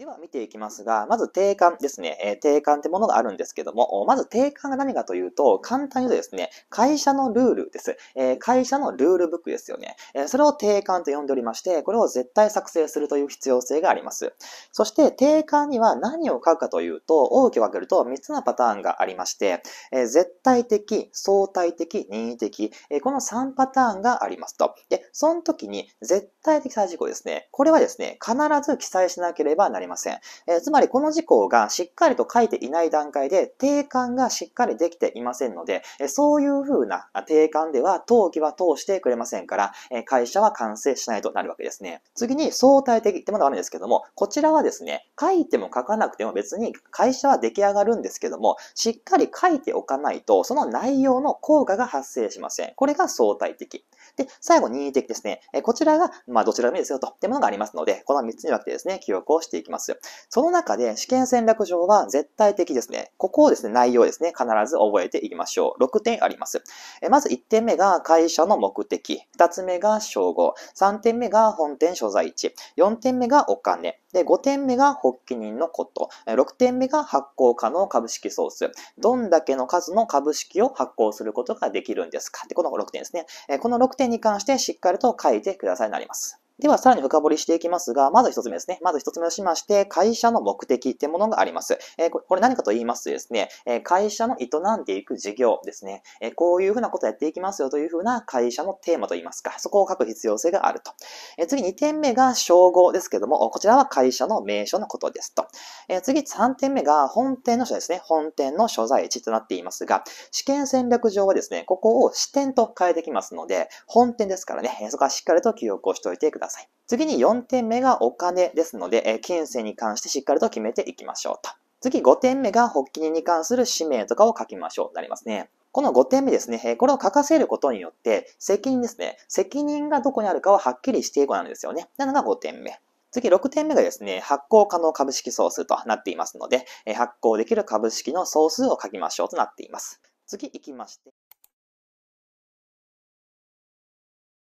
では見ていきますが、まず定冠ですね。えー、定冠ってものがあるんですけども、まず定冠が何かというと、簡単に言うとですね、会社のルールです。えー、会社のルールブックですよね。えー、それを定冠と呼んでおりまして、これを絶対作成するという必要性があります。そして定冠には何を書くかというと、大きく分けると3つのパターンがありまして、えー、絶対的、相対的、任意的、えー、この3パターンがありますと。で、その時に絶対的最事項ですね。これはですね、必ず記載しなければなりません。ません。えー、つまりこの事項がしっかりと書いていない段階で定款がしっかりできていませんので、えー、そういうふうな定款では登記は通してくれませんから、えー、会社は完成しないとなるわけですね。次に相対的ってものがあるんですけども、こちらはですね、書いても書かなくても別に会社は出来上がるんですけども、しっかり書いておかないと、その内容の効果が発生しません。これが相対的。で、最後、任意的ですね。えこちらが、まあ、どちらでもいいですよと、ってものがありますので、この3つに分けてですね、記憶をしていきます。その中で、試験戦略上は絶対的ですね。ここをですね、内容ですね、必ず覚えていきましょう。6点あります。えまず1点目が会社の目的。2つ目が称号。3点目が本店所在地。4点目がお金。で、5点目が発起人のこと。6点目が発行可能株式ソース。どんだけの数の株式を発行することができるんですかって、この6点ですね。この6点に関してしっかりと書いてくださいになります。では、さらに深掘りしていきますが、まず一つ目ですね。まず一つ目としまして、会社の目的ってものがあります。えー、これ何かと言いますとですね、え会社の営んでいく事業ですね、えこういうふうなことをやっていきますよというふうな会社のテーマと言いますか、そこを書く必要性があると。え次2点目が称号ですけども、こちらは会社の名称のことですと。え次3点目が本店の所ですね。本店の所在地となっていますが、試験戦略上はですね、ここを支店と変えてきますので、本店ですからね、そこはしっかりと記憶をしておいてください。ださい。次に4点目がお金ですので、え金銭に関してしっかりと決めていきましょうと。次5点目が発起人に関する使命とかを書きましょうとなりますね。この5点目ですね。これを書かせることによって、責任ですね。責任がどこにあるかをはっきりしていこうなんですよね。なのが5点目。次6点目がですね、発行可能株式総数となっていますので、発行できる株式の総数を書きましょうとなっています。次行きまして。